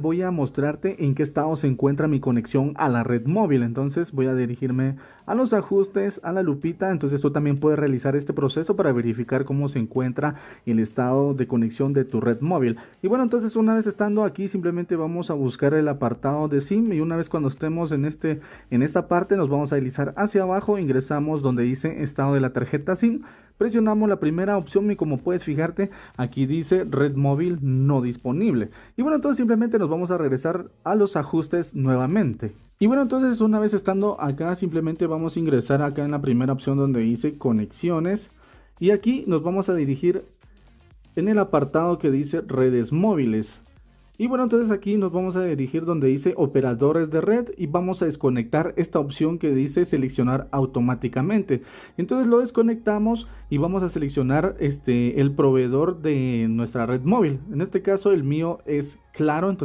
voy a mostrarte en qué estado se encuentra mi conexión a la red móvil. Entonces voy a dirigirme a los ajustes, a la lupita. Entonces tú también puedes realizar este proceso para verificar cómo se encuentra el estado de conexión de tu red móvil. Y bueno, entonces una vez estando aquí simplemente vamos a buscar el apartado de SIM y una vez cuando estemos en, este, en esta parte nos vamos a deslizar hacia abajo, ingresamos donde dice estado de la tarjeta SIM, presionamos la primera opción y como puedes fijarte aquí dice red móvil no disponible. Y bueno, entonces simplemente nos vamos a regresar a los ajustes nuevamente. Y bueno, entonces una vez estando acá, simplemente vamos a ingresar acá en la primera opción donde dice conexiones. Y aquí nos vamos a dirigir en el apartado que dice redes móviles. Y bueno, entonces aquí nos vamos a dirigir donde dice operadores de red y vamos a desconectar esta opción que dice seleccionar automáticamente. Entonces lo desconectamos y vamos a seleccionar este, el proveedor de nuestra red móvil. En este caso el mío es Claro, entonces